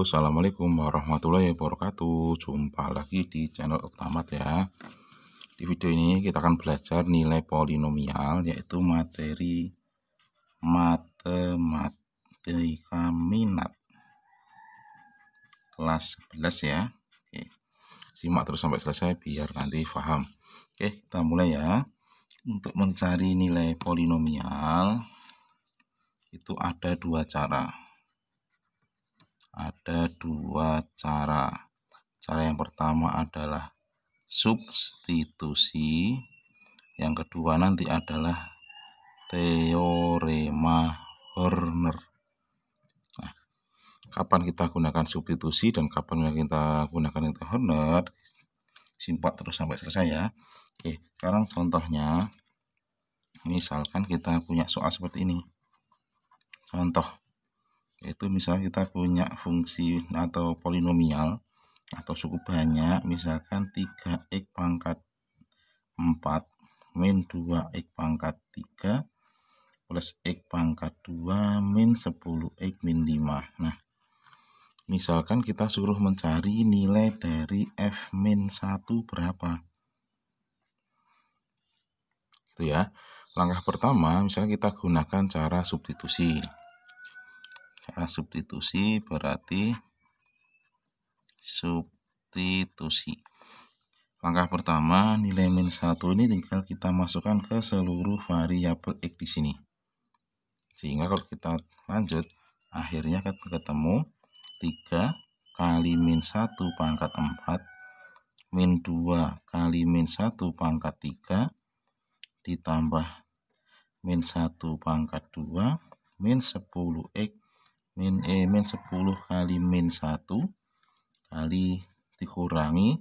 Assalamualaikum warahmatullahi wabarakatuh Jumpa lagi di channel Oktamat ya Di video ini kita akan belajar nilai polinomial Yaitu materi matematika minat Kelas 11 ya Oke. Simak terus sampai selesai biar nanti paham Oke, kita mulai ya Untuk mencari nilai polinomial Itu ada dua cara ada dua cara. Cara yang pertama adalah substitusi, yang kedua nanti adalah teorema Horner. Nah, kapan kita gunakan substitusi dan kapan kita gunakan itu Horner? simpat terus sampai selesai ya. Oke, sekarang contohnya misalkan kita punya soal seperti ini. Contoh yaitu misalnya kita punya fungsi atau polinomial atau suku banyak misalkan 3x pangkat 4 min 2x pangkat 3 plus x pangkat 2 min 10x min 5 nah misalkan kita suruh mencari nilai dari f min 1 berapa itu ya langkah pertama misalnya kita gunakan cara substitusi karena substitusi berarti substitusi. Langkah pertama, nilai min 1 ini tinggal kita masukkan ke seluruh variabel X di sini. Sehingga kalau kita lanjut, akhirnya kita ketemu 3 kali min 1 pangkat 4, min 2 kali min 1 pangkat 3, ditambah min 1 pangkat 2, min 10X min E min 10 kali min 1 kali dikurangi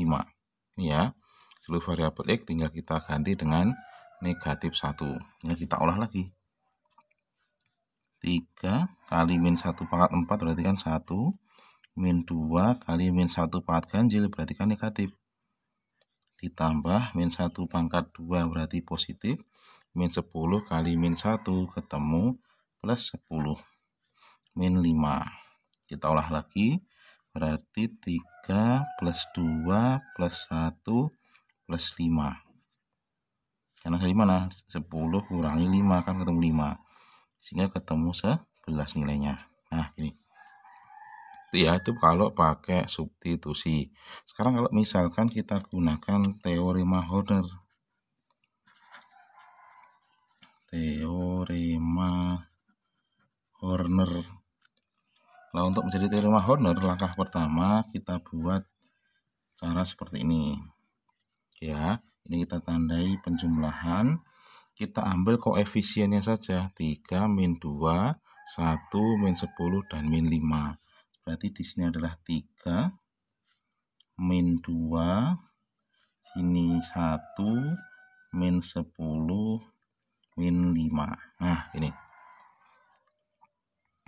5 ini ya seluruh variabel X tinggal kita ganti dengan negatif 1 ini kita olah lagi 3 kali min 1 pangkat 4 berarti kan 1 min 2 kali min 1 pangkat ganjil berarti kan negatif ditambah min 1 pangkat 2 berarti positif min 10 kali min 1 ketemu plus 10 min 5 kita olah lagi berarti 3 plus 2 plus 1 plus 5 karena dari mana 10 kurangi 5 kan ketemu 5 sehingga ketemu 11 nilainya nah ini ya itu kalau pakai substitusi sekarang kalau misalkan kita gunakan teorema Horner teorema Horner kalau nah, untuk menjadi teorema honor, langkah pertama kita buat cara seperti ini. Ya, ini kita tandai penjumlahan. Kita ambil koefisiennya saja, 3, min 2, 1, min 10, dan min 5. Berarti di sini adalah 3, min 2, sini 1, min 10, min 5. Nah, ini.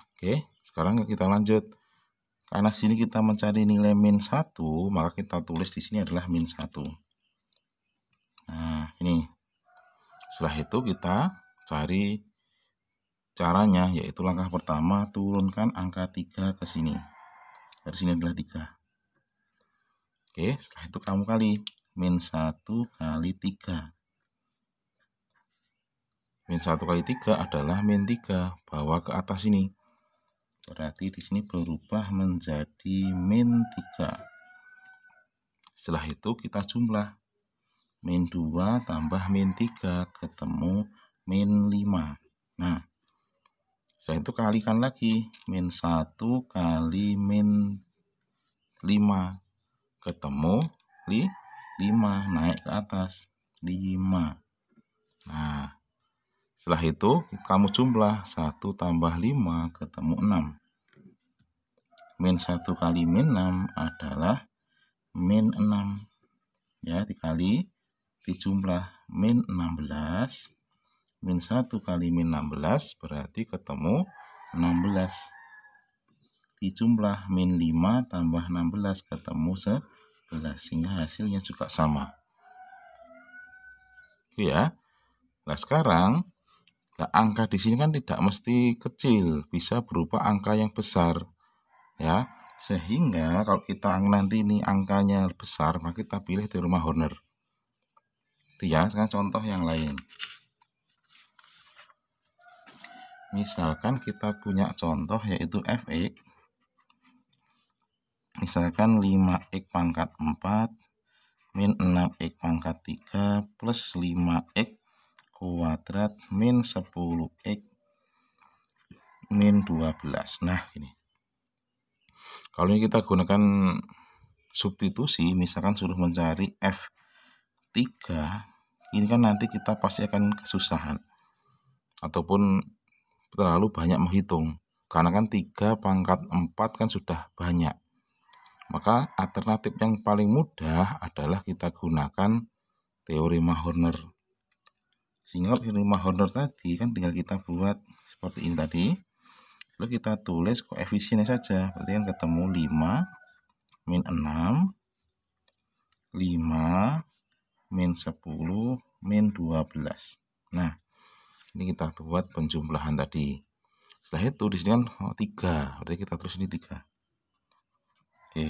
Oke, sekarang kita lanjut. Karena sini kita mencari nilai min 1, maka kita tulis di sini adalah min 1. Nah, ini. Setelah itu kita cari caranya, yaitu langkah pertama turunkan angka 3 ke sini. Dari sini adalah 3. Oke, setelah itu kamu kali min 1 kali 3. Min 1 kali 3 adalah min 3, bawa ke atas ini berarti di sini berubah menjadi min 3 setelah itu kita jumlah min 2 tambah min 3 ketemu min 5 nah setelah itu kalikan lagi min 1 kali min 5 ketemu li 5 naik ke atas 5 nah setelah itu, kamu jumlah 1 tambah 5 ketemu 6. Min 1 kali min 6 adalah min 6. Ya, dikali di jumlah min 16. Min 1 kali min 16 berarti ketemu 16 di jumlah min 5 tambah 16 ketemu 11 sehingga hasilnya juga sama ya nah sekarang Nah, angka di sini kan tidak mesti kecil, bisa berupa angka yang besar. Ya, sehingga kalau kita nanti ini angkanya besar, maka kita pilih di rumah Horner. Itu ya, sekarang contoh yang lain. Misalkan kita punya contoh yaitu fx. Misalkan 5x pangkat 4 min 6x pangkat 3 plus 5x kuadrat min 10x min 12 nah ini kalau ini kita gunakan substitusi misalkan suruh mencari F3 ini kan nanti kita pasti akan kesusahan ataupun terlalu banyak menghitung karena kan 3 pangkat 4 kan sudah banyak maka alternatif yang paling mudah adalah kita gunakan teorema Horner sehingga lima honor tadi kan tinggal kita buat seperti ini tadi lalu kita tulis koefisiennya saja berarti kan ketemu 5 min 6 5 min 10 min 12 nah ini kita buat penjumlahan tadi setelah itu disini kan oh, 3 berarti kita tulis ini 3 oke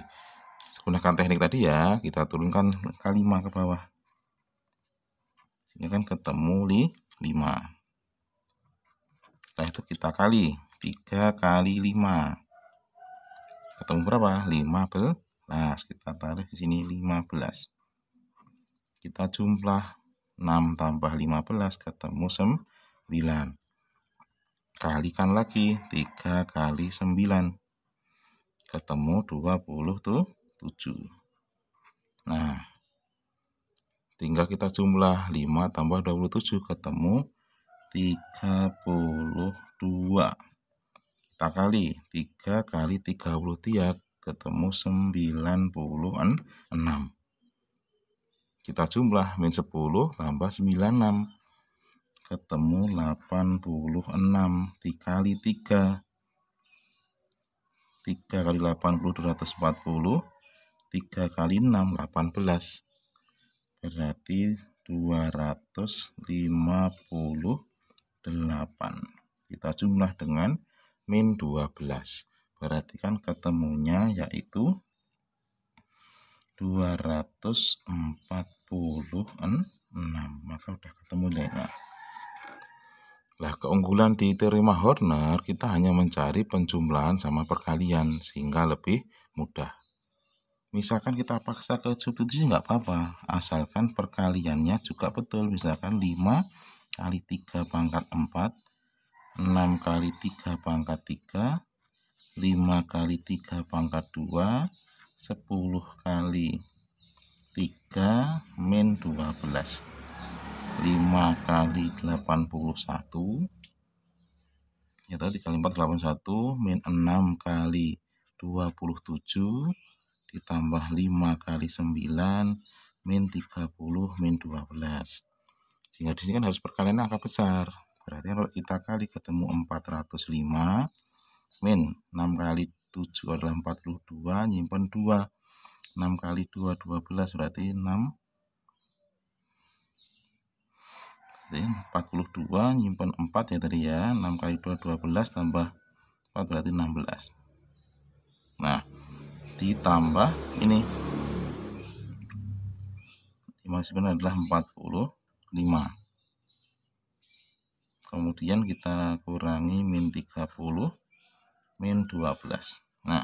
gunakan teknik tadi ya kita turunkan kalimat ke bawah ya kan ketemu li 5 setelah itu kita kali 3 kali 5 ketemu berapa 15 kita tarik di sini 15 kita jumlah 6 tambah 15 ketemu 9 kalikan lagi 3 kali 9 ketemu 27 nah Tinggal kita jumlah 5 tambah 27 ketemu 32. Kita kali 3 kali 33 ketemu 96. Kita jumlah min 10 tambah 96 ketemu 86 dikali 3 3 kali 80 240 3 kali 6 18 berarti 258 kita jumlah dengan min 12 berarti kan ketemunya yaitu 246 maka udah ketemu ya lah keunggulan di terima Horner kita hanya mencari penjumlahan sama perkalian sehingga lebih mudah misalkan kita paksa ke substitusi nggak apa-apa asalkan perkaliannya juga betul misalkan 5 kali 3 pangkat 4 6 kali 3 pangkat 3 5 kali 3 pangkat 2 10 kali 3 min 12 5 kali 81 ya tadi kali 4 81 min 6 kali 27 ditambah 5 kali 9 min 30 min 12 sehingga di sini kan harus perkalian angka besar berarti kalau kita kali ketemu 405 min 6 kali 7 adalah 42 nyimpen 2 6 kali 2 12 berarti 6 42 nyimpen 4 ya tadi ya 6 kali 2 12 tambah 4 berarti 16 nah ditambah ini 5 sebenarnya adalah 45 kemudian kita kurangi min 30 min 12 nah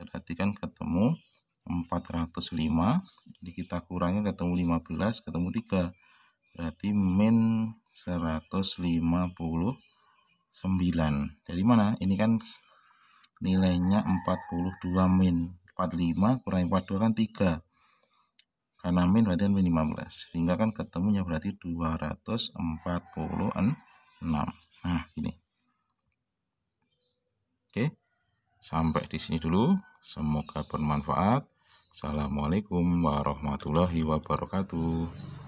berarti kan ketemu 405 jadi kita kurangi ketemu 15 ketemu 3 berarti min 159 dari mana ini kan nilainya 42 min 45 kurang 42 kan 3 karena min berarti kan min 15 sehingga kan ketemunya berarti 246 nah ini oke sampai di sini dulu semoga bermanfaat Assalamualaikum warahmatullahi wabarakatuh